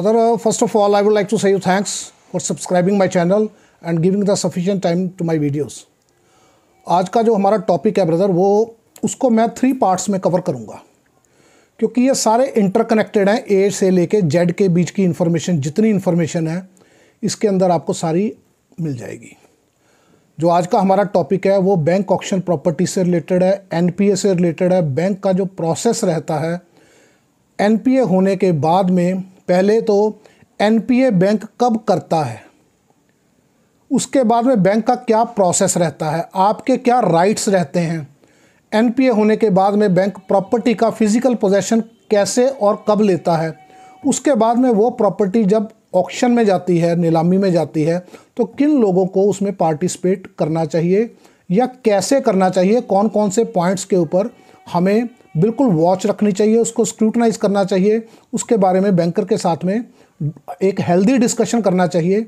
Mother, uh, first of all, I would like to say you thanks for subscribing my channel and giving the sufficient time to my videos. आज का जो हमारा topic है brother वो उसको मैं three parts में cover करूँगा क्योंकि ये सारे इंटरकनेक्टेड हैं ए से लेके जेड के बीच की इन्फॉर्मेशन जितनी इन्फॉर्मेशन है इसके अंदर आपको सारी मिल जाएगी जो आज का हमारा टॉपिक है वो बैंक ऑप्शन प्रॉपर्टी से रिलेटेड है एनपीए से रिलेटेड है बैंक का जो प्रोसेस रहता है एनपीए होने के बाद में पहले तो एनपीए बैंक कब करता है उसके बाद में बैंक का क्या प्रोसेस रहता है आपके क्या राइट्स रहते हैं एनपीए होने के बाद में बैंक प्रॉपर्टी का फिजिकल पोजेशन कैसे और कब लेता है उसके बाद में वो प्रॉपर्टी जब ऑक्शन में जाती है नीलामी में जाती है तो किन लोगों को उसमें पार्टिसिपेट करना चाहिए या कैसे करना चाहिए कौन कौन से पॉइंट्स के ऊपर हमें बिल्कुल वॉच रखनी चाहिए उसको स्क्रूटनाइज करना चाहिए उसके बारे में बैंकर के साथ में एक हेल्दी डिस्कशन करना चाहिए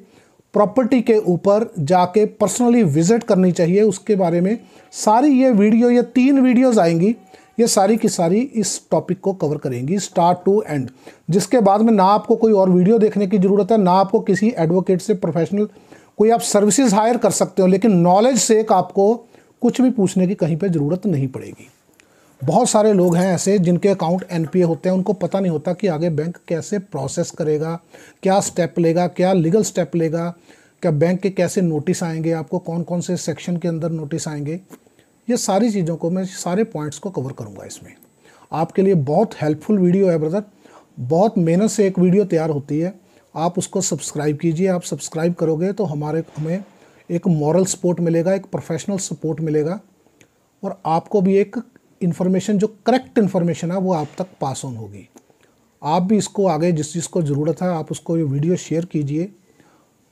प्रॉपर्टी के ऊपर जाके पर्सनली विजिट करनी चाहिए उसके बारे में सारी ये वीडियो ये तीन वीडियोस आएंगी ये सारी की सारी इस टॉपिक को कवर करेंगी स्टार्ट टू एंड जिसके बाद में ना आपको कोई और वीडियो देखने की ज़रूरत है ना आपको किसी एडवोकेट से प्रोफेशनल कोई आप सर्विसेज हायर कर सकते हो लेकिन नॉलेज से एक आपको कुछ भी पूछने की कहीं पर ज़रूरत नहीं पड़ेगी बहुत सारे लोग हैं ऐसे जिनके अकाउंट एन होते हैं उनको पता नहीं होता कि आगे बैंक कैसे प्रोसेस करेगा क्या स्टेप लेगा क्या लीगल स्टेप लेगा क्या बैंक के कैसे नोटिस आएंगे आपको कौन कौन से सेक्शन के अंदर नोटिस आएंगे ये सारी चीज़ों को मैं सारे पॉइंट्स को कवर करूँगा इसमें आपके लिए बहुत हेल्पफुल वीडियो है ब्रदर बहुत मेहनत से एक वीडियो तैयार होती है आप उसको सब्सक्राइब कीजिए आप सब्सक्राइब करोगे तो हमारे हमें एक मॉरल सपोर्ट मिलेगा एक प्रोफेशनल सपोर्ट मिलेगा और आपको भी एक इन्फॉर्मेशन जो करेक्ट इन्फॉर्मेशन है वो आप तक पास ऑन होगी आप भी इसको आगे जिस चीज़ को ज़रूरत है आप उसको ये वीडियो शेयर कीजिए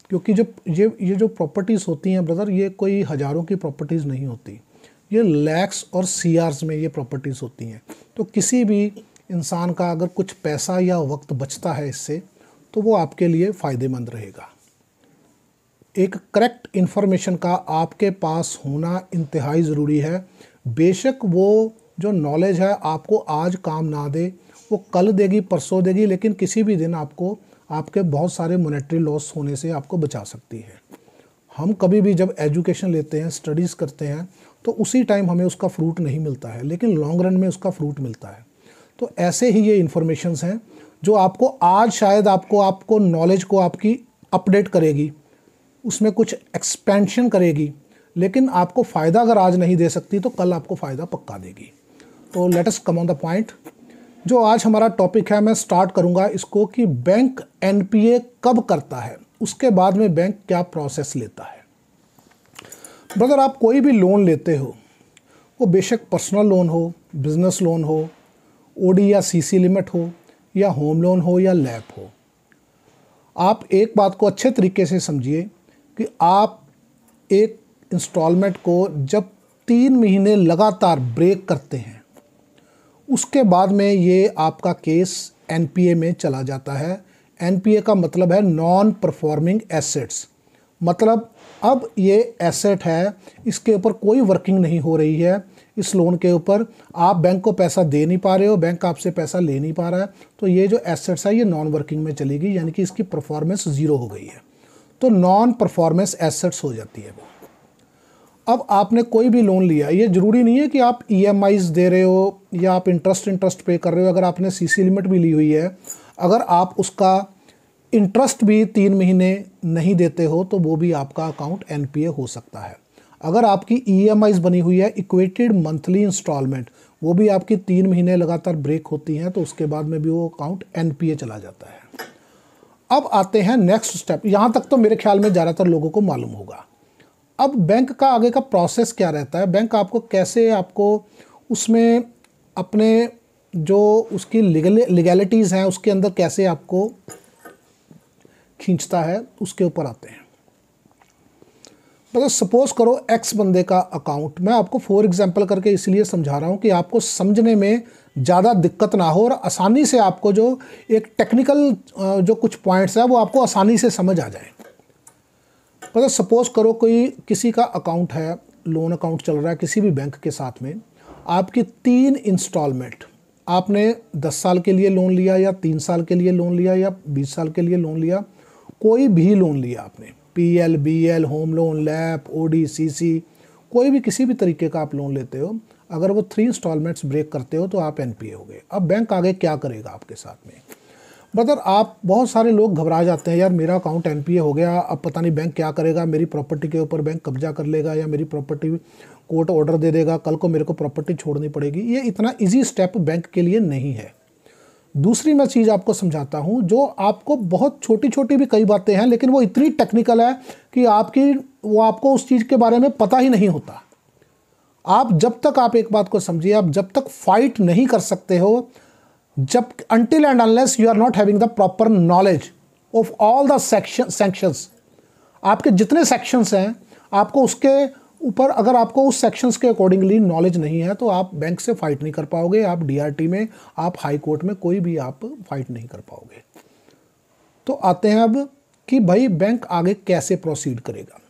क्योंकि जब ये ये जो प्रॉपर्टीज़ होती हैं ब्रदर ये कोई हज़ारों की प्रॉपर्टीज़ नहीं होती ये लैक्स और सी में ये प्रॉपर्टीज़ होती हैं तो किसी भी इंसान का अगर कुछ पैसा या वक्त बचता है इससे तो वो आपके लिए फ़ायदेमंद रहेगा एक करेक्ट इन्फॉर्मेशन का आपके पास होना इंतहाई ज़रूरी है बेशक वो जो नॉलेज है आपको आज काम ना दे वो कल देगी परसों देगी लेकिन किसी भी दिन आपको आपके बहुत सारे मोनेटरी लॉस होने से आपको बचा सकती है हम कभी भी जब एजुकेशन लेते हैं स्टडीज़ करते हैं तो उसी टाइम हमें उसका फ्रूट नहीं मिलता है लेकिन लॉन्ग रन में उसका फ्रूट मिलता है तो ऐसे ही ये इन्फॉर्मेशंस हैं जो आपको आज शायद आपको आपको नॉलेज को आपकी अपडेट करेगी उसमें कुछ एक्सपेंशन करेगी लेकिन आपको फ़ायदा अगर आज नहीं दे सकती तो कल आपको फ़ायदा पक्का देगी तो let's come on the point जो आज हमारा टॉपिक है मैं स्टार्ट करूंगा इसको कि बैंक एनपीए कब करता है उसके बाद में बैंक क्या प्रोसेस लेता है ब्रदर आप कोई भी लोन लेते हो वो बेशक पर्सनल लोन हो बिजनेस लोन हो ओडी या सीसी लिमिट हो या होम लोन हो या लैप हो आप एक बात को अच्छे तरीके से समझिए कि आप एक इंस्टॉलमेंट को जब तीन महीने लगातार ब्रेक करते हैं उसके बाद में ये आपका केस एनपीए में चला जाता है एनपीए का मतलब है नॉन परफॉर्मिंग एसेट्स मतलब अब ये एसेट है इसके ऊपर कोई वर्किंग नहीं हो रही है इस लोन के ऊपर आप बैंक को पैसा दे नहीं पा रहे हो बैंक आपसे पैसा ले नहीं पा रहा है तो ये जो एसेट्स है ये नॉन वर्किंग में चलेगी यानी कि इसकी परफॉर्मेंस ज़ीरो हो गई है तो नॉन परफॉर्मेंस एसेट्स हो जाती है वो अब आपने कोई भी लोन लिया ये ज़रूरी नहीं है कि आप ई e दे रहे हो या आप इंटरेस्ट इंटरेस्ट पे कर रहे हो अगर आपने सीसी लिमिट भी ली हुई है अगर आप उसका इंटरेस्ट भी तीन महीने नहीं देते हो तो वो भी आपका अकाउंट एन हो सकता है अगर आपकी ई e बनी हुई है इक्वेटेड मंथली इंस्टॉलमेंट वो भी आपकी तीन महीने लगातार ब्रेक होती हैं तो उसके बाद में भी वो अकाउंट एन चला जाता है अब आते हैं नेक्स्ट स्टेप यहाँ तक तो मेरे ख्याल में ज़्यादातर लोगों को मालूम होगा अब बैंक का आगे का प्रोसेस क्या रहता है बैंक आपको कैसे आपको उसमें अपने जो उसकी लीगल लीगैलिटीज़ हैं उसके अंदर कैसे आपको खींचता है उसके ऊपर आते हैं मतलब सपोज़ करो एक्स बंदे का अकाउंट मैं आपको फॉर एग्जांपल करके इसलिए समझा रहा हूँ कि आपको समझने में ज़्यादा दिक्कत ना हो और आसानी से आपको जो एक टेक्निकल जो कुछ पॉइंट्स हैं वो आपको आसानी से समझ आ जाए मतलब सपोज़ करो कोई किसी का अकाउंट है लोन अकाउंट चल रहा है किसी भी बैंक के साथ में आपकी तीन इंस्टॉलमेंट आपने दस साल के लिए लोन लिया या तीन साल के लिए लोन लिया या बीस साल के लिए लोन लिया कोई भी लोन लिया आपने P L B L home loan LAP O D C C कोई भी किसी भी तरीके का आप लोन लेते हो अगर वो थ्री इंस्टॉलमेंट्स ब्रेक करते हो तो आप एन पी ए हो गए अब बैंक आगे क्या करेगा आपके साथ में ब्रदर आप बहुत सारे लोग घबरा जाते हैं यार मेरा अकाउंट एन हो गया अब पता नहीं बैंक क्या करेगा मेरी प्रॉपर्टी के ऊपर बैंक कब्जा कर लेगा या मेरी प्रॉपर्टी कोर्ट ऑर्डर दे देगा कल को मेरे को प्रॉपर्टी छोड़नी पड़ेगी ये इतना इजी स्टेप बैंक के लिए नहीं है दूसरी मैं चीज़ आपको समझाता हूँ जो आपको बहुत छोटी छोटी भी कई बातें हैं लेकिन वो इतनी टेक्निकल है कि आपकी वो आपको उस चीज़ के बारे में पता ही नहीं होता आप जब तक आप एक बात को समझिए आप जब तक फाइट नहीं कर सकते हो जब until and unless you are not having the proper knowledge of all the section sanction आपके जितने सेक्शंस हैं आपको उसके ऊपर अगर आपको उस सेक्शंस के अकॉर्डिंगली नॉलेज नहीं है तो आप बैंक से फाइट नहीं कर पाओगे आप डीआरटी में आप हाई कोर्ट में कोई भी आप फाइट नहीं कर पाओगे तो आते हैं अब कि भाई बैंक आगे कैसे प्रोसीड करेगा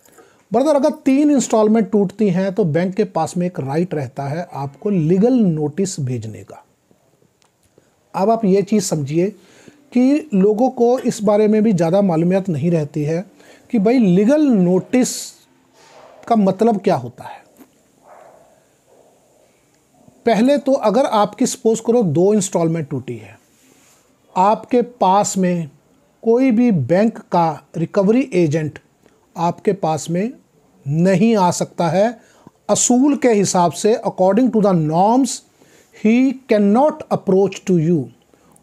ब्रदर अगर तीन इंस्टॉलमेंट टूटती हैं तो बैंक के पास में एक राइट रहता है आपको लीगल नोटिस भेजने का अब आप ये चीज़ समझिए कि लोगों को इस बारे में भी ज़्यादा मालूमियात नहीं रहती है कि भाई लीगल नोटिस का मतलब क्या होता है पहले तो अगर आपकी सपोज करो दो इंस्टॉलमेंट टूटी है आपके पास में कोई भी बैंक का रिकवरी एजेंट आपके पास में नहीं आ सकता है असूल के हिसाब से according to the norms he can not approach to you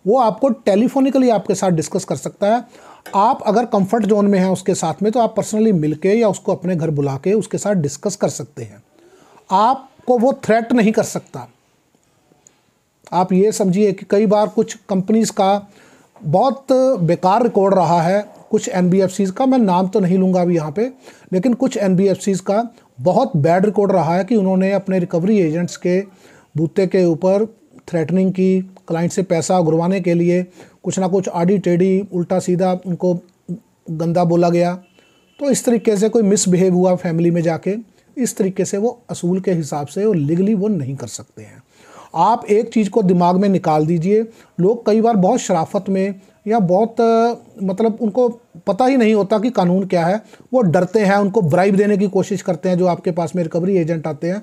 वो आपको टेलीफोनिकली आपके साथ डिस्कस कर सकता है आप अगर कंफर्ट जोन में हैं उसके साथ में तो आप पर्सनली मिलके या उसको अपने घर बुला के उसके साथ डिस्कस कर सकते हैं आपको वो थ्रेट नहीं कर सकता आप ये समझिए कि कई बार कुछ कंपनीज़ का बहुत बेकार रिकॉर्ड रहा है कुछ एन का मैं नाम तो नहीं लूँगा अभी यहाँ पे लेकिन कुछ एन का बहुत बैड रिकॉर्ड रहा है कि उन्होंने अपने रिकवरी एजेंट्स के बूते के ऊपर थ्रेटनिंग की क्लाइंट से पैसा घुरवाने के लिए कुछ ना कुछ आड़ी टेढ़ी उल्टा सीधा उनको गंदा बोला गया तो इस तरीके से कोई मिसबिहेव हुआ फैमिली में जाके इस तरीके से वो असूल के हिसाब से वो लीगली वो नहीं कर सकते हैं आप एक चीज़ को दिमाग में निकाल दीजिए लोग कई बार बहुत शराफत में या बहुत मतलब उनको पता ही नहीं होता कि कानून क्या है वो डरते हैं उनको ब्राइब देने की कोशिश करते हैं जो आपके पास में रिकवरी एजेंट आते हैं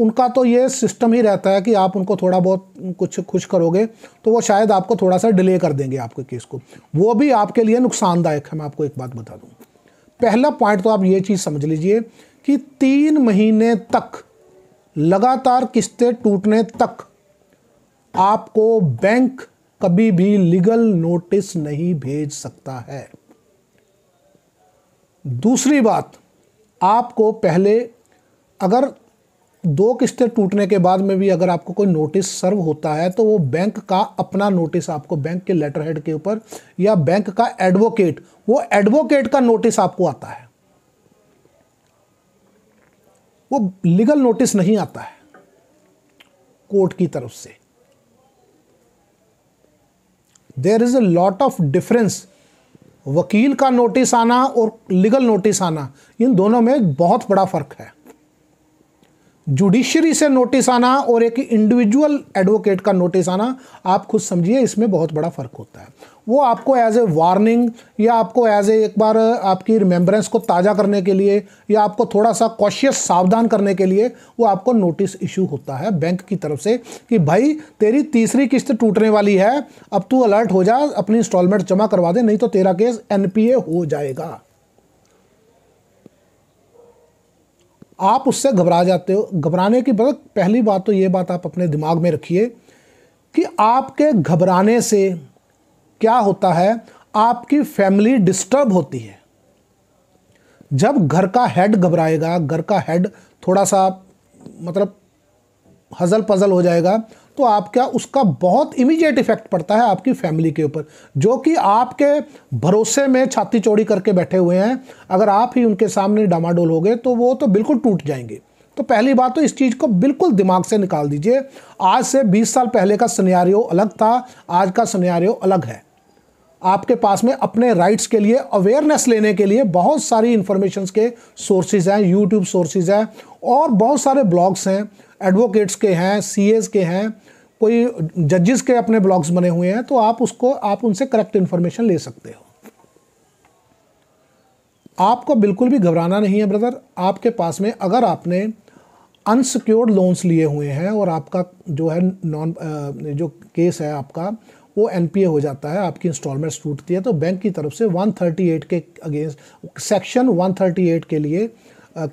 उनका तो ये सिस्टम ही रहता है कि आप उनको थोड़ा बहुत कुछ खुश करोगे तो वो शायद आपको थोड़ा सा डिले कर देंगे आपके केस को वो भी आपके लिए नुकसानदायक है मैं आपको एक बात बता दूँ पहला पॉइंट तो आप ये चीज़ समझ लीजिए कि तीन महीने तक लगातार किस्तें टूटने तक आपको बैंक कभी भी लीगल नोटिस नहीं भेज सकता है दूसरी बात आपको पहले अगर दो किस्तें टूटने के बाद में भी अगर आपको कोई नोटिस सर्व होता है तो वो बैंक का अपना नोटिस आपको बैंक के लेटर हेड के ऊपर या बैंक का एडवोकेट वो एडवोकेट का नोटिस आपको आता है वो लीगल नोटिस नहीं आता है कोर्ट की तरफ से there is a lot of difference वकील का नोटिस आना और लीगल नोटिस आना इन दोनों में बहुत बड़ा फर्क है जुडिशरी से नोटिस आना और एक इंडिविजुअल एडवोकेट का नोटिस आना आप खुद समझिए इसमें बहुत बड़ा फ़र्क होता है वो आपको एज ए वार्निंग या आपको एज ए एक बार आपकी रिमेम्बरेंस को ताज़ा करने के लिए या आपको थोड़ा सा कॉशियस सावधान करने के लिए वो आपको नोटिस इशू होता है बैंक की तरफ से कि भाई तेरी तीसरी किस्त टूटने वाली है अब तू अलर्ट हो जा अपनी इंस्टॉलमेंट जमा करवा दे नहीं तो तेरा केस एन हो जाएगा आप उससे घबरा जाते हो घबराने की बदल पहली बात तो ये बात आप अपने दिमाग में रखिए कि आपके घबराने से क्या होता है आपकी फैमिली डिस्टर्ब होती है जब घर का हेड घबराएगा घर का हेड थोड़ा सा मतलब हजल पजल हो जाएगा तो आपका उसका बहुत इमीडिएट इफेक्ट पड़ता है आपकी फैमिली के ऊपर जो कि आपके भरोसे में छाती चौड़ी करके बैठे हुए हैं अगर आप ही उनके सामने डामाडोल हो गए तो वो तो बिल्कुल टूट जाएंगे तो पहली बात तो इस चीज़ को बिल्कुल दिमाग से निकाल दीजिए आज से 20 साल पहले का सिनेरियो अलग था आज का सिनेरियो अलग है आपके पास में अपने राइट्स के लिए अवेयरनेस लेने के लिए बहुत सारी इन्फॉर्मेशन के सोर्सेज हैं यूट्यूब सोर्सेज हैं और बहुत सारे ब्लॉग्स हैं एडवोकेट्स के हैं सी के हैं कोई जजेस के अपने ब्लॉग्स बने हुए हैं तो आप उसको आप उनसे करेक्ट इन्फॉर्मेशन ले सकते हो आपको बिल्कुल भी घबराना नहीं है ब्रदर आपके पास में अगर आपने अनसिक्योर्ड लोन्स लिए हुए हैं और आपका जो है नॉन जो केस है आपका वो एन हो जाता है आपकी इंस्टॉलमेंट्स टूटती है तो बैंक की तरफ से 138 के अगेंस्ट सेक्शन 138 के लिए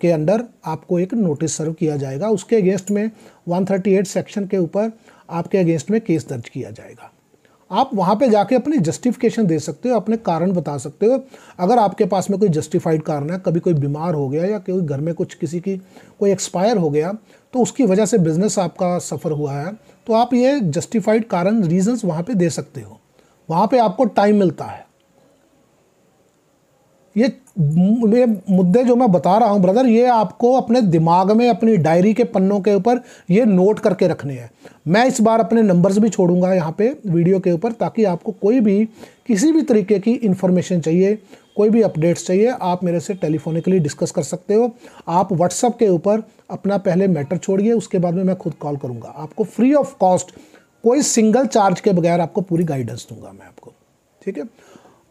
के अंडर आपको एक नोटिस सर्व किया जाएगा उसके अगेंस्ट में 138 सेक्शन के ऊपर आपके अगेंस्ट में केस दर्ज किया जाएगा आप वहाँ पे जाके अपनी जस्टिफिकेशन दे सकते हो अपने कारण बता सकते हो अगर आपके पास में कोई जस्टिफाइड कारण है कभी कोई बीमार हो गया या कोई घर में कुछ किसी की कोई एक्सपायर हो गया तो उसकी वजह से बिजनेस आपका सफ़र हुआ है तो आप ये जस्टिफाइड कारण रीजंस वहाँ पे दे सकते हो वहाँ पे आपको टाइम मिलता है ये ये मुद्दे जो मैं बता रहा हूँ ब्रदर ये आपको अपने दिमाग में अपनी डायरी के पन्नों के ऊपर ये नोट करके रखने हैं मैं इस बार अपने नंबर्स भी छोड़ूंगा यहाँ पे वीडियो के ऊपर ताकि आपको कोई भी किसी भी तरीके की इन्फॉर्मेशन चाहिए कोई भी अपडेट्स चाहिए आप मेरे से टेलीफोनिकली डिस्कस कर सकते हो आप व्हाट्सअप के ऊपर अपना पहले मैटर छोड़िए उसके बाद में मैं खुद कॉल करूँगा आपको फ्री ऑफ कॉस्ट कोई सिंगल चार्ज के बगैर आपको पूरी गाइडेंस दूंगा मैं आपको ठीक है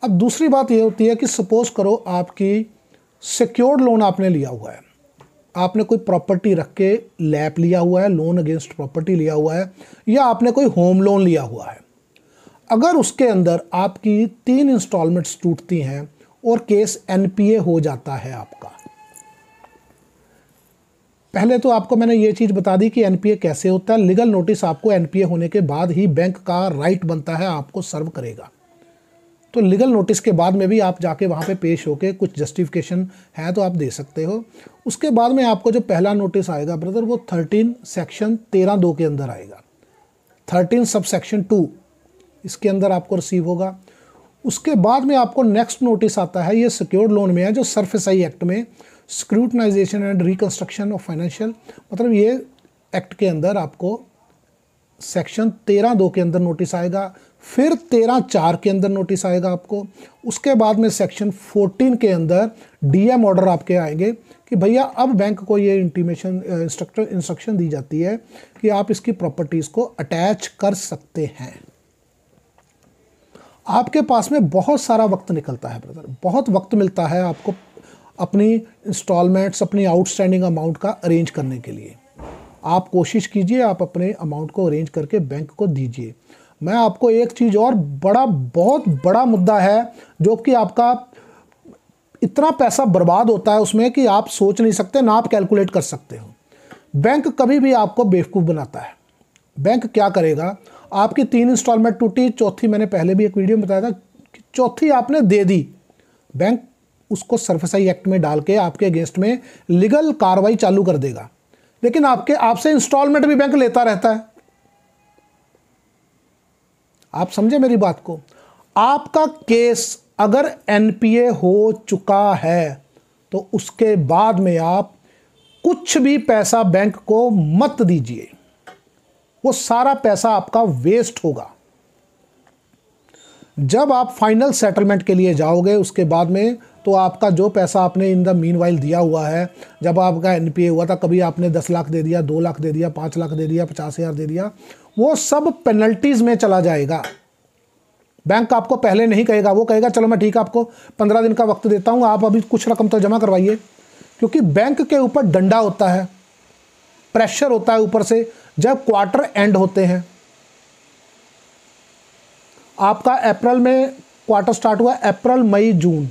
अब दूसरी बात यह होती है कि सपोज़ करो आपकी सिक्योर्ड लोन आपने लिया हुआ है आपने कोई प्रॉपर्टी रख के लैप लिया हुआ है लोन अगेंस्ट प्रॉपर्टी लिया हुआ है या आपने कोई होम लोन लिया हुआ है अगर उसके अंदर आपकी तीन इंस्टॉलमेंट्स टूटती हैं और केस एनपीए हो जाता है आपका पहले तो आपको मैंने ये चीज़ बता दी कि एनपीए कैसे होता है लीगल नोटिस आपको एनपीए होने के बाद ही बैंक का राइट बनता है आपको सर्व करेगा तो लीगल नोटिस के बाद में भी आप जाके वहाँ पे पेश होके कुछ जस्टिफिकेशन है तो आप दे सकते हो उसके बाद में आपको जो पहला नोटिस आएगा ब्रदर वो थर्टीन सेक्शन तेरह दो के अंदर आएगा थर्टीन सब सेक्शन टू इसके अंदर आपको रिसीव होगा उसके बाद में आपको नेक्स्ट नोटिस आता है ये सिक्योर्ड लोन में है जो सर्फेस आई एक्ट में scrutinization and reconstruction of financial मतलब ये एक्ट के अंदर आपको सेक्शन तेरह दो के अंदर नोटिस आएगा फिर तेरह चार के अंदर नोटिस आएगा आपको उसके बाद में सेक्शन फोर्टीन के अंदर डीएम ऑर्डर आपके आएंगे कि भैया अब बैंक को ये इंटीमेशन इंस्ट्रक्टर इंस्ट्रक्शन दी जाती है कि आप इसकी प्रॉपर्टीज़ को अटैच कर सकते हैं आपके पास में बहुत सारा वक्त निकलता है ब्रदर बहुत वक्त मिलता है आपको अपनी इंस्टॉलमेंट्स अपनी आउटस्टैंडिंग अमाउंट का अरेंज करने के लिए आप कोशिश कीजिए आप अपने अमाउंट को अरेंज करके बैंक को दीजिए मैं आपको एक चीज़ और बड़ा बहुत बड़ा मुद्दा है जो कि आपका इतना पैसा बर्बाद होता है उसमें कि आप सोच नहीं सकते ना आप कैलकुलेट कर सकते हो बैंक कभी भी आपको बेवकूफ़ बनाता है बैंक क्या करेगा आपकी तीन इंस्टॉलमेंट टूटी चौथी मैंने पहले भी एक वीडियो में बताया था कि चौथी आपने दे दी बैंक उसको सरफसाई एक्ट में डाल के आपके अगेंस्ट में लीगल कार्रवाई चालू कर देगा लेकिन आपके आपसे इंस्टॉलमेंट भी बैंक लेता रहता है आप समझे मेरी बात को आपका केस अगर एनपीए हो चुका है तो उसके बाद में आप कुछ भी पैसा बैंक को मत दीजिए वो सारा पैसा आपका वेस्ट होगा जब आप फाइनल सेटलमेंट के लिए जाओगे उसके बाद में तो आपका जो पैसा आपने इन द मीन वाइल दिया हुआ है जब आपका एन हुआ था कभी आपने दस लाख दे दिया दो लाख दे दिया पाँच लाख दे दिया पचास हज़ार दे दिया वो सब पेनल्टीज़ में चला जाएगा बैंक आपको पहले नहीं कहेगा वो कहेगा चलो मैं ठीक है आपको पंद्रह दिन का वक्त देता हूँ आप अभी कुछ रकम तो जमा करवाइए क्योंकि बैंक के ऊपर डंडा होता है प्रेशर होता है ऊपर से जब क्वार्टर एंड होते हैं आपका अप्रैल में क्वार्टर स्टार्ट हुआ अप्रैल मई जून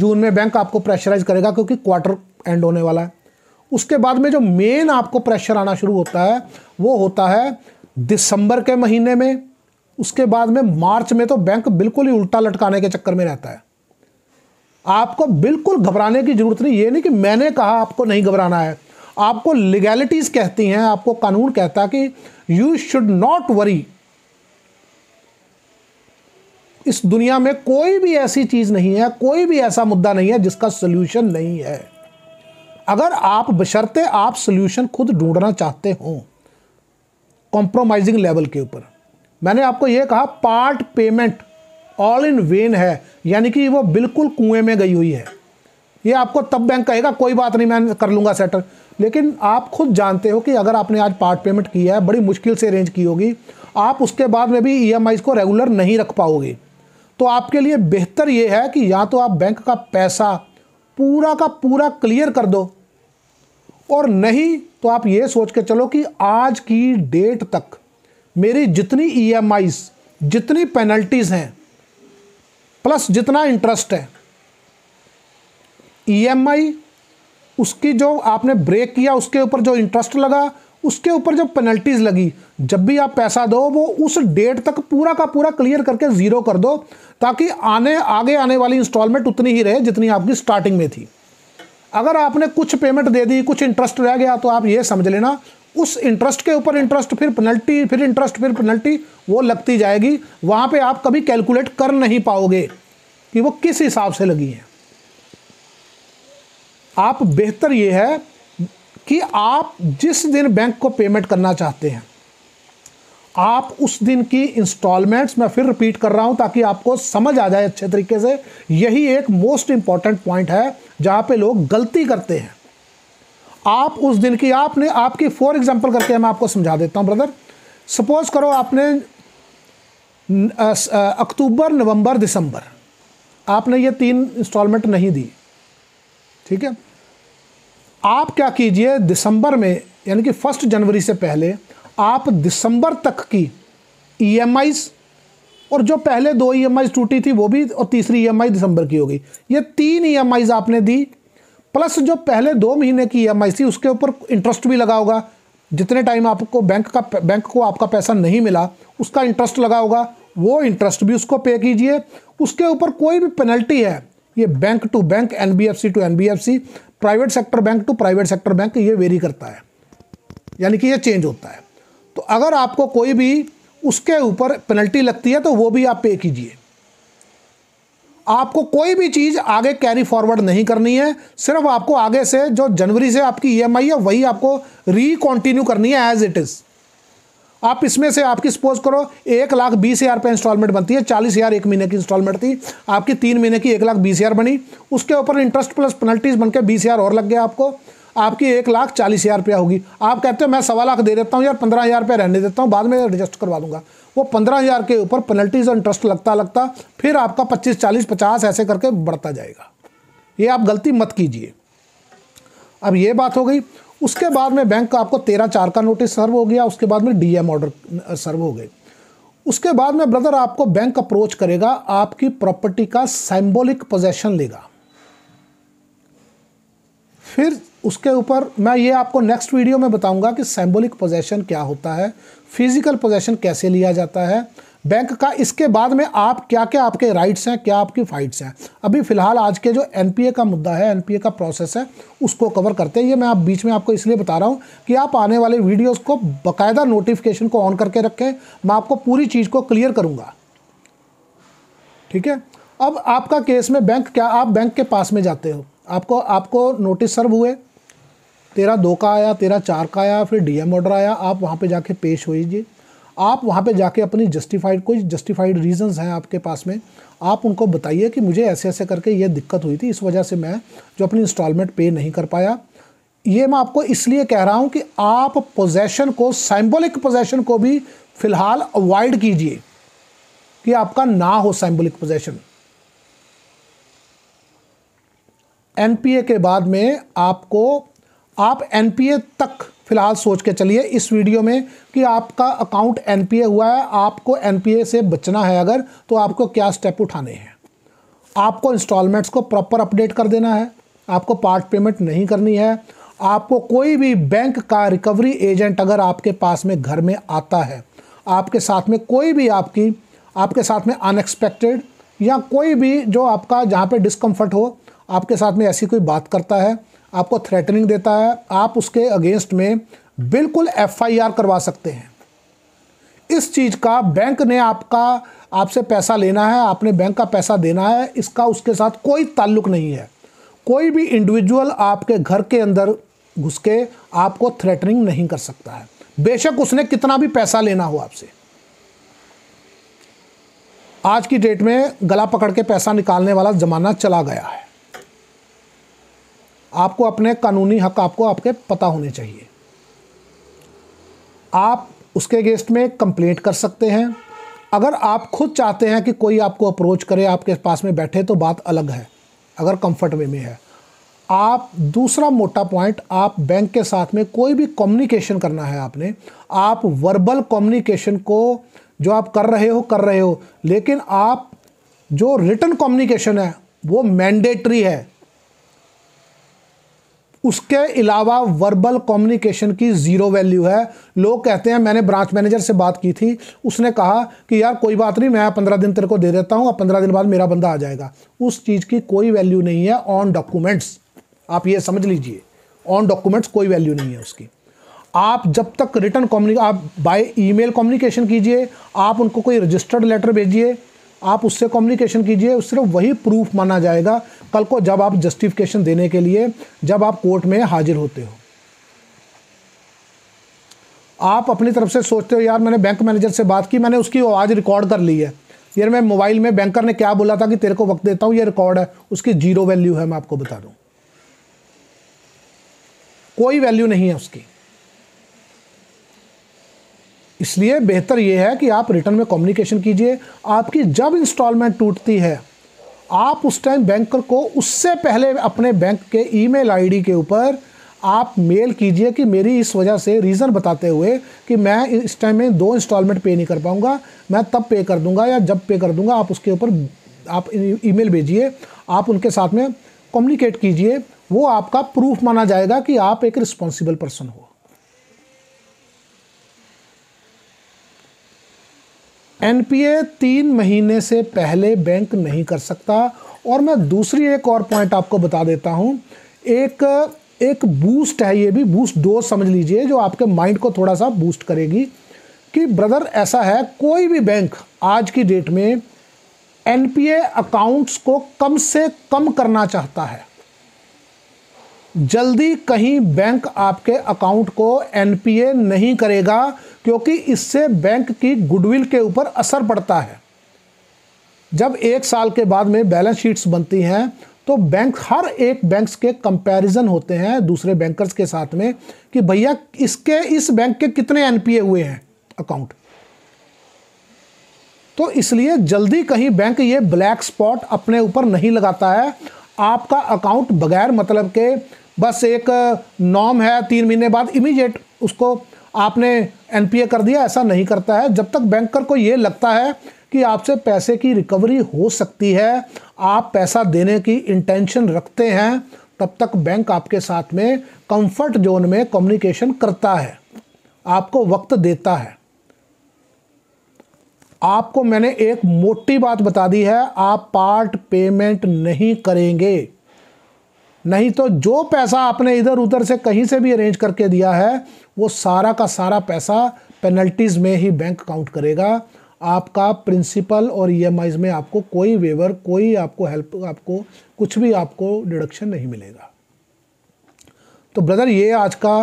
जून में बैंक आपको प्रेशराइज करेगा क्योंकि क्वार्टर एंड होने वाला है उसके बाद में जो मेन आपको प्रेशर आना शुरू होता है वो होता है दिसंबर के महीने में उसके बाद में मार्च में तो बैंक बिल्कुल ही उल्टा लटकाने के चक्कर में रहता है आपको बिल्कुल घबराने की ज़रूरत नहीं ये नहीं कि मैंने कहा आपको नहीं घबराना है आपको लीगैलिटीज़ कहती हैं आपको कानून कहता है कि यू शुड नॉट वरी इस दुनिया में कोई भी ऐसी चीज़ नहीं है कोई भी ऐसा मुद्दा नहीं है जिसका सोल्यूशन नहीं है अगर आप बशर्ते आप सोल्यूशन खुद ढूंढना चाहते हो कॉम्प्रोमाइजिंग लेवल के ऊपर मैंने आपको यह कहा part payment all in one है यानी कि वो बिल्कुल कुएं में गई हुई है ये आपको तब बैंक कहेगा कोई बात नहीं मैं कर लूँगा सेटल लेकिन आप खुद जानते हो कि अगर आपने आज पार्ट पेमेंट किया है बड़ी मुश्किल से अरेंज की होगी आप उसके बाद में भी ई को रेगुलर नहीं रख पाओगे तो आपके लिए बेहतर ये है कि या तो आप बैंक का पैसा पूरा का पूरा क्लियर कर दो और नहीं तो आप ये सोच के चलो कि आज की डेट तक मेरी जितनी ई e जितनी पेनल्टीज़ हैं प्लस जितना इंटरेस्ट है ई e उसकी जो आपने ब्रेक किया उसके ऊपर जो इंटरेस्ट लगा उसके ऊपर जब पेनल्टीज लगी जब भी आप पैसा दो वो उस डेट तक पूरा का पूरा क्लियर करके ज़ीरो कर दो ताकि आने आगे आने वाली इंस्टॉलमेंट उतनी ही रहे जितनी आपकी स्टार्टिंग में थी अगर आपने कुछ पेमेंट दे दी कुछ इंटरेस्ट रह गया तो आप ये समझ लेना उस इंटरेस्ट के ऊपर इंटरेस्ट फिर पेनल्टी फिर इंटरेस्ट फिर पेनल्टी वो लगती जाएगी वहाँ पर आप कभी कैलकुलेट कर नहीं पाओगे कि वो किस हिसाब से लगी है आप बेहतर ये है कि आप जिस दिन बैंक को पेमेंट करना चाहते हैं आप उस दिन की इंस्टॉलमेंट्स मैं फिर रिपीट कर रहा हूं ताकि आपको समझ आ जाए अच्छे तरीके से यही एक मोस्ट इंपॉर्टेंट पॉइंट है जहां पे लोग गलती करते हैं आप उस दिन की आपने आपकी फॉर एग्जांपल करके मैं आपको समझा देता हूं ब्रदर सपोज करो आपने अक्टूबर नवंबर दिसंबर आपने ये तीन इंस्टॉलमेंट नहीं दी ठीक है आप क्या कीजिए दिसंबर में यानी कि फर्स्ट जनवरी से पहले आप दिसंबर तक की ई e और जो पहले दो ई e टूटी थी वो भी और तीसरी ई e दिसंबर की होगी ये तीन ई आपने दी प्लस जो पहले दो महीने की ई थी उसके ऊपर इंटरेस्ट भी लगा होगा जितने टाइम आपको बैंक का बैंक को आपका पैसा नहीं मिला उसका इंटरेस्ट लगा होगा वो इंटरेस्ट भी उसको पे कीजिए उसके ऊपर कोई भी पेनल्टी है ये bank to bank N B F C to N B F C private sector bank to private sector bank ये वेरी करता है यानी कि ये चेंज होता है तो अगर आपको कोई भी उसके ऊपर पेनल्टी लगती है तो वो भी आप पे कीजिए आपको कोई भी चीज़ आगे कैरी फॉरवर्ड नहीं करनी है सिर्फ आपको आगे से जो जनवरी से आपकी ई है वही आपको रीकॉन्टिन्यू करनी है एज इट इज़ आप इसमें से आपकी सपोज करो एक लाख बीस हज़ार पर इंस्टॉलमेंट बनती है चालीस हज़ार एक महीने की इंस्टॉलमेंट थी आपकी तीन महीने की एक लाख बीस हज़ार बनी उसके ऊपर इंटरेस्ट प्लस पेनल्टीज बनकर बीस हज़ार और लग गया आपको आपकी एक लाख चालीस हज़ार रुपया होगी आप कहते हो मैं सवा लाख दे देता हूँ यार पंद्रह हज़ार रुपया रहने देता हूँ बाद में एडजस्ट करवा दूंगा वो पंद्रह हज़ार के ऊपर पेनल्टीज और इंटरेस्ट लगता लगता फिर आपका पच्चीस चालीस पचास ऐसे करके बढ़ता जाएगा ये आप गलती मत कीजिए अब ये बात हो गई उसके बाद में बैंक का आपको तेरह चार का नोटिस सर्व हो गया उसके बाद में डीएम ऑर्डर सर्व हो गए उसके बाद में ब्रदर आपको बैंक अप्रोच करेगा आपकी प्रॉपर्टी का सैम्बोलिक पोजेशन लेगा फिर उसके ऊपर मैं ये आपको नेक्स्ट वीडियो में बताऊंगा कि सैम्बोलिक पोजेशन क्या होता है फिजिकल पोजेशन कैसे लिया जाता है बैंक का इसके बाद में आप क्या क्या आपके राइट्स हैं क्या आपकी फाइट्स हैं अभी फिलहाल आज के जो एन का मुद्दा है एन का प्रोसेस है उसको कवर करते हैं ये मैं आप बीच में आपको इसलिए बता रहा हूँ कि आप आने वाले वीडियोज़ को बाकायदा नोटिफिकेशन को ऑन करके रखें मैं आपको पूरी चीज़ को क्लियर करूँगा ठीक है अब आपका केस में बैंक क्या आप बैंक के पास में जाते हो आपको आपको नोटिस सर्व हुए तेरह दो का आया तेरह चार का आया फिर डीएम ऑर्डर आया आप वहाँ पर जाके पेश होइए आप वहाँ पे जाके अपनी जस्टिफाइड कोई जस्टिफाइड रीजंस हैं आपके पास में आप उनको बताइए कि मुझे ऐसे ऐसे करके ये दिक्कत हुई थी इस वजह से मैं जो अपनी इंस्टॉलमेंट पे नहीं कर पाया ये मैं आपको इसलिए कह रहा हूँ कि आप पोजेशन को सैम्बोलिक पोजेशन को भी फ़िलहाल अवॉइड कीजिए कि आपका ना हो सैम्बोलिक पोजेशन एनपीए के बाद में आपको आप एन तक फिलहाल सोच के चलिए इस वीडियो में कि आपका अकाउंट एन हुआ है आपको एन से बचना है अगर तो आपको क्या स्टेप उठाने हैं आपको इंस्टॉलमेंट्स को प्रॉपर अपडेट कर देना है आपको पार्ट पेमेंट नहीं करनी है आपको कोई भी बैंक का रिकवरी एजेंट अगर आपके पास में घर में आता है आपके साथ में कोई भी आपकी आपके साथ में अनएक्सपेक्टेड या कोई भी जो आपका जहाँ पे डिस्कम्फर्ट हो आपके साथ में ऐसी कोई बात करता है आपको थ्रेटनिंग देता है आप उसके अगेंस्ट में बिल्कुल एफआईआर करवा सकते हैं इस चीज़ का बैंक ने आपका आपसे पैसा लेना है आपने बैंक का पैसा देना है इसका उसके साथ कोई ताल्लुक नहीं है कोई भी इंडिविजुअल आपके घर के अंदर घुस के आपको थ्रेटनिंग नहीं कर सकता है बेशक उसने कितना भी पैसा लेना हो आपसे आज की डेट में गला पकड़ के पैसा निकालने वाला ज़माना चला गया है आपको अपने कानूनी हक आपको आपके पता होने चाहिए आप उसके अगेंस्ट में कंप्लेंट कर सकते हैं अगर आप खुद चाहते हैं कि कोई आपको अप्रोच करे आपके पास में बैठे तो बात अलग है अगर कंफर्ट वे में है आप दूसरा मोटा पॉइंट आप बैंक के साथ में कोई भी कम्युनिकेशन करना है आपने आप वर्बल कम्युनिकेशन को जो आप कर रहे हो कर रहे हो लेकिन आप जो रिटर्न कम्युनिकेशन है वो मैंडेटरी है उसके अलावा वर्बल कम्युनिकेशन की ज़ीरो वैल्यू है लोग कहते हैं मैंने ब्रांच मैनेजर से बात की थी उसने कहा कि यार कोई बात नहीं मैं पंद्रह दिन तेरे को दे देता हूँ और पंद्रह दिन बाद मेरा बंदा आ जाएगा उस चीज़ की कोई वैल्यू नहीं है ऑन डॉक्यूमेंट्स आप ये समझ लीजिए ऑन डॉक्यूमेंट्स कोई वैल्यू नहीं है उसकी आप जब तक रिटर्न कम्युनिक आप बाय ईमेल कम्युनिकेशन कीजिए आप उनको कोई रजिस्टर्ड लेटर भेजिए आप उससे कम्युनिकेशन कीजिए सिर्फ वही प्रूफ माना जाएगा कल को जब आप जस्टिफिकेशन देने के लिए जब आप कोर्ट में हाजिर होते हो आप अपनी तरफ से सोचते हो यार मैंने बैंक मैनेजर से बात की मैंने उसकी आवाज़ रिकॉर्ड कर ली है यार मैं मोबाइल में बैंकर ने क्या बोला था कि तेरे को वक्त देता हूँ ये रिकॉर्ड है उसकी जीरो वैल्यू है मैं आपको बता दूँ कोई वैल्यू नहीं है उसकी इसलिए बेहतर यह है कि आप रिटर्न में कम्युनिकेशन कीजिए आपकी जब इंस्टॉलमेंट टूटती है आप उस टाइम बैंकर को उससे पहले अपने बैंक के ईमेल आईडी के ऊपर आप मेल कीजिए कि मेरी इस वजह से रीज़न बताते हुए कि मैं इस टाइम में दो इंस्टॉलमेंट पे नहीं कर पाऊँगा मैं तब पे कर दूँगा या जब पे कर दूँगा आप उसके ऊपर आप ईमेल भेजिए आप उनके साथ में कम्युनिकेट कीजिए वो आपका प्रूफ माना जाएगा कि आप एक रिस्पॉन्सिबल पर्सन हो एनपीए तीन महीने से पहले बैंक नहीं कर सकता और मैं दूसरी एक और पॉइंट आपको बता देता हूँ एक एक बूस्ट है ये भी बूस्ट डोज समझ लीजिए जो आपके माइंड को थोड़ा सा बूस्ट करेगी कि ब्रदर ऐसा है कोई भी बैंक आज की डेट में एनपीए अकाउंट्स को कम से कम करना चाहता है जल्दी कहीं बैंक आपके अकाउंट को एनपीए नहीं करेगा क्योंकि इससे बैंक की गुडविल के ऊपर असर पड़ता है जब एक साल के बाद में बैलेंस शीट्स बनती हैं तो बैंक हर एक बैंक्स के कंपैरिजन होते हैं दूसरे बैंकर्स के साथ में कि भैया इसके इस बैंक के कितने एनपीए हुए हैं अकाउंट तो इसलिए जल्दी कहीं बैंक ये ब्लैक स्पॉट अपने ऊपर नहीं लगाता है आपका अकाउंट बगैर मतलब के बस एक नॉम है तीन महीने बाद इमीडिएट उसको आपने एन कर दिया ऐसा नहीं करता है जब तक बैंकर को ये लगता है कि आपसे पैसे की रिकवरी हो सकती है आप पैसा देने की इंटेंशन रखते हैं तब तक बैंक आपके साथ में कंफर्ट जोन में कम्युनिकेशन करता है आपको वक्त देता है आपको मैंने एक मोटी बात बता दी है आप पार्ट पेमेंट नहीं करेंगे नहीं तो जो पैसा आपने इधर उधर से कहीं से भी अरेंज करके दिया है वो सारा का सारा पैसा पेनल्टीज़ में ही बैंक काउंट करेगा आपका प्रिंसिपल और ई e में आपको कोई वेवर कोई आपको हेल्प आपको कुछ भी आपको डिडक्शन नहीं मिलेगा तो ब्रदर ये आज का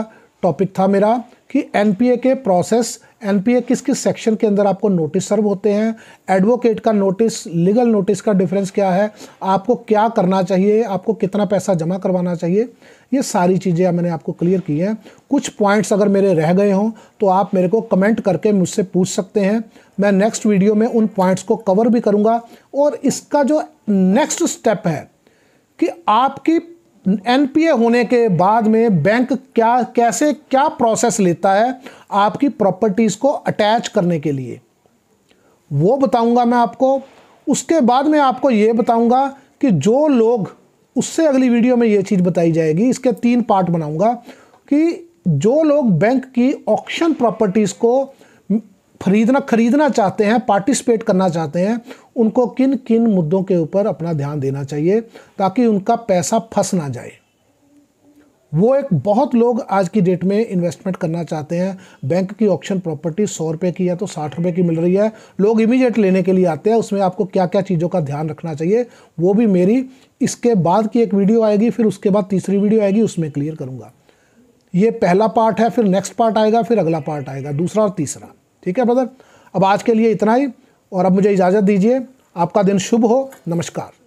टॉपिक था मेरा कि एनपीए के प्रोसेस एनपीए किस किस सेक्शन के अंदर आपको नोटिस सर्व होते हैं एडवोकेट का नोटिस लीगल नोटिस का डिफरेंस क्या है आपको क्या करना चाहिए आपको कितना पैसा जमा करवाना चाहिए ये सारी चीज़ें मैंने आपको क्लियर की हैं कुछ पॉइंट्स अगर मेरे रह गए हों तो आप मेरे को कमेंट करके मुझसे पूछ सकते हैं मैं नेक्स्ट वीडियो में उन पॉइंट्स को कवर भी करूँगा और इसका जो नेक्स्ट स्टेप है कि आपकी एनपीए होने के बाद में बैंक क्या कैसे क्या प्रोसेस लेता है आपकी प्रॉपर्टीज़ को अटैच करने के लिए वो बताऊंगा मैं आपको उसके बाद में आपको ये बताऊंगा कि जो लोग उससे अगली वीडियो में ये चीज़ बताई जाएगी इसके तीन पार्ट बनाऊंगा कि जो लोग बैंक की ऑक्शन प्रॉपर्टीज़ को खरीदना खरीदना चाहते हैं पार्टिसिपेट करना चाहते हैं उनको किन किन मुद्दों के ऊपर अपना ध्यान देना चाहिए ताकि उनका पैसा फंस ना जाए वो एक बहुत लोग आज की डेट में इन्वेस्टमेंट करना चाहते हैं बैंक की ऑप्शन प्रॉपर्टी सौ रुपये की है तो साठ रुपये की मिल रही है लोग इमीडिएट लेने के लिए आते हैं उसमें आपको क्या क्या चीज़ों का ध्यान रखना चाहिए वो भी मेरी इसके बाद की एक वीडियो आएगी फिर उसके बाद तीसरी वीडियो आएगी उसमें क्लियर करूँगा ये पहला पार्ट है फिर नेक्स्ट पार्ट आएगा फिर अगला पार्ट आएगा दूसरा और तीसरा ठीक है ब्रदर अब आज के लिए इतना ही और अब मुझे इजाज़त दीजिए आपका दिन शुभ हो नमस्कार